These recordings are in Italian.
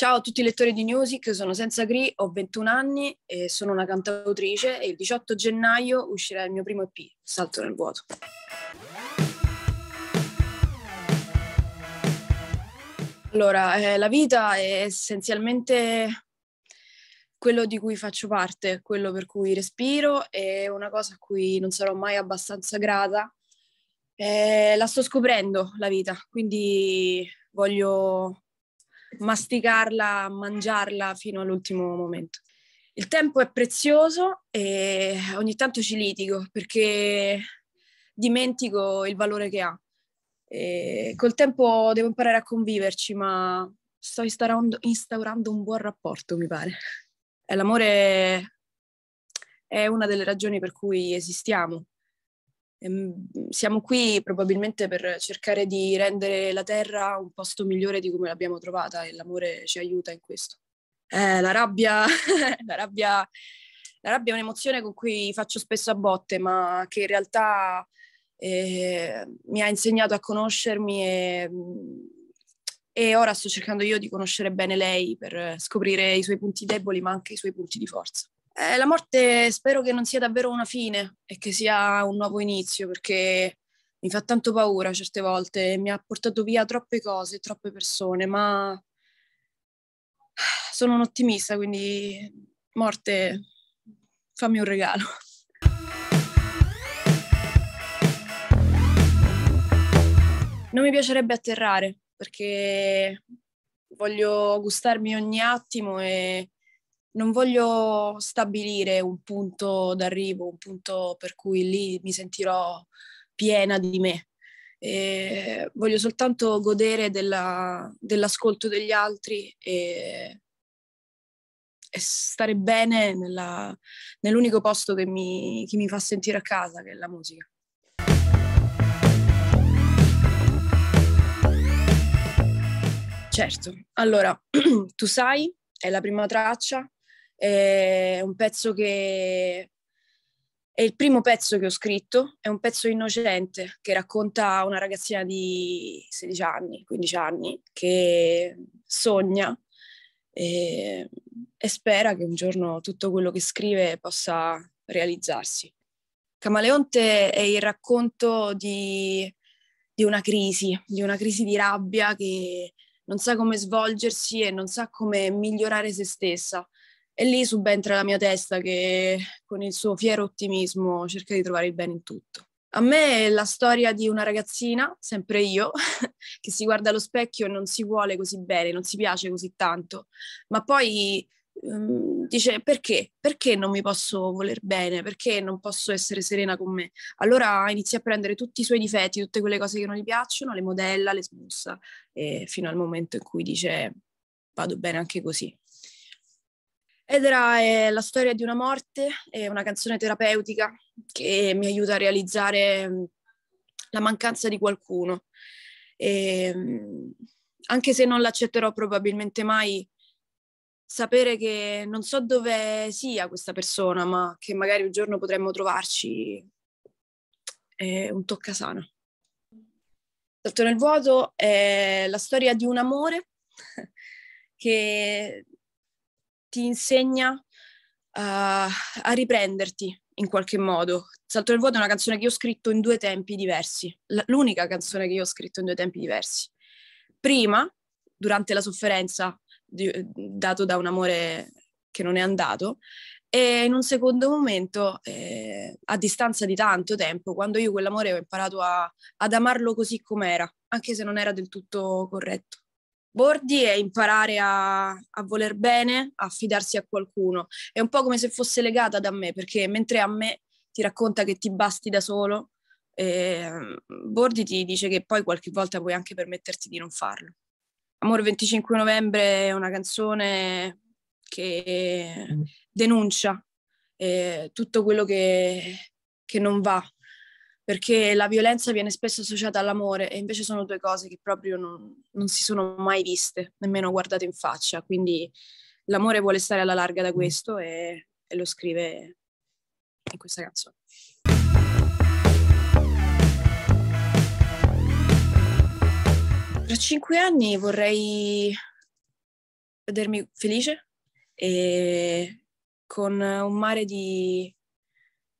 Ciao a tutti i lettori di Music, sono Senza Gri, ho 21 anni e sono una cantautrice e il 18 gennaio uscirà il mio primo EP, Salto nel vuoto. Allora, eh, la vita è essenzialmente quello di cui faccio parte, quello per cui respiro, e una cosa a cui non sarò mai abbastanza grata. Eh, la sto scoprendo, la vita, quindi voglio masticarla, mangiarla fino all'ultimo momento. Il tempo è prezioso e ogni tanto ci litigo perché dimentico il valore che ha. E col tempo devo imparare a conviverci, ma sto instaurando, instaurando un buon rapporto, mi pare. E l'amore è una delle ragioni per cui esistiamo, Ehm, siamo qui probabilmente per cercare di rendere la terra un posto migliore di come l'abbiamo trovata e l'amore ci aiuta in questo. Eh, la, rabbia, la, rabbia, la rabbia, è un'emozione con cui faccio spesso a botte, ma che in realtà eh, mi ha insegnato a conoscermi e, e ora sto cercando io di conoscere bene lei per scoprire i suoi punti deboli, ma anche i suoi punti di forza. Eh, la morte spero che non sia davvero una fine e che sia un nuovo inizio perché mi fa tanto paura certe volte, mi ha portato via troppe cose, troppe persone, ma sono un ottimista, quindi morte, fammi un regalo. Non mi piacerebbe atterrare perché voglio gustarmi ogni attimo e non voglio stabilire un punto d'arrivo, un punto per cui lì mi sentirò piena di me. E eh, voglio soltanto godere della, dell'ascolto degli altri e, e stare bene nella, nell'unico posto che mi, che mi fa sentire a casa, che è la musica. Certo, allora, tu sai, è la prima traccia, è un pezzo che è il primo pezzo che ho scritto, è un pezzo innocente che racconta una ragazzina di 16 anni, 15 anni, che sogna e, ehm, e spera che un giorno tutto quello che scrive possa realizzarsi. Camaleonte è il racconto di, di una crisi, di una crisi di rabbia che non sa come svolgersi e non sa come migliorare se stessa. E lì subentra la mia testa che con il suo fiero ottimismo cerca di trovare il bene in tutto. A me è la storia di una ragazzina, sempre io, che si guarda allo specchio e non si vuole così bene, non si piace così tanto, ma poi mm, dice perché? Perché non mi posso voler bene? Perché non posso essere serena con me? Allora inizia a prendere tutti i suoi difetti, tutte quelle cose che non gli piacciono, le modella, le smussa, fino al momento in cui dice vado bene anche così. Edera è eh, la storia di una morte, è una canzone terapeutica che mi aiuta a realizzare mm, la mancanza di qualcuno. E, ehm, anche se non l'accetterò probabilmente mai, sapere che non so dove sia questa persona, ma che magari un giorno potremmo trovarci, è un toccasana. Salto nel vuoto è la storia di un amore che ti insegna uh, a riprenderti in qualche modo. Salto nel vuoto è una canzone che io ho scritto in due tempi diversi, L- l'unica canzone che io ho scritto in due tempi diversi. Prima, durante la sofferenza di- dato da un amore che non è andato, e in un secondo momento, eh, a distanza di tanto tempo, quando io quell'amore ho imparato a- ad amarlo così com'era, anche se non era del tutto corretto bordi è imparare a, a, voler bene, a fidarsi a qualcuno. È un po' come se fosse legata da me, perché mentre a me ti racconta che ti basti da solo, eh, Bordi ti dice che poi qualche volta puoi anche permetterti di non farlo. Amore 25 novembre è una canzone che mm. denuncia eh, tutto quello che, che non va perché la violenza viene spesso associata all'amore e invece sono due cose che proprio non, non, si sono mai viste, nemmeno guardate in faccia. Quindi l'amore vuole stare alla larga da mm. questo e, e lo scrive in questa canzone. Tra cinque anni vorrei vedermi felice e con un mare di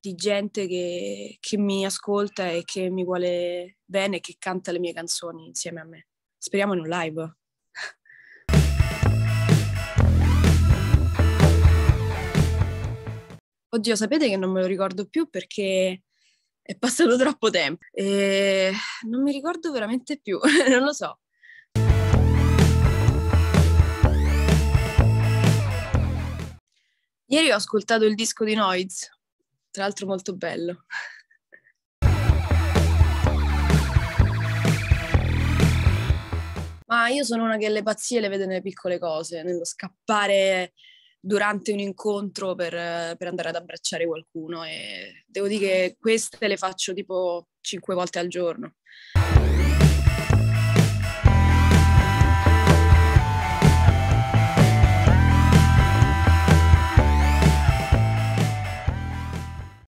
di gente che, che mi ascolta e che mi vuole bene e che canta le mie canzoni insieme a me. Speriamo in un live. Oddio, sapete che non me lo ricordo più perché è passato troppo tempo. E non mi ricordo veramente più, non lo so. Ieri ho ascoltato il disco di Noiz, tra l'altro molto bello. Ma io sono una che le pazzie le vede nelle piccole cose, nello scappare durante un incontro per, per, andare ad abbracciare qualcuno e devo dire che queste le faccio tipo cinque volte al giorno.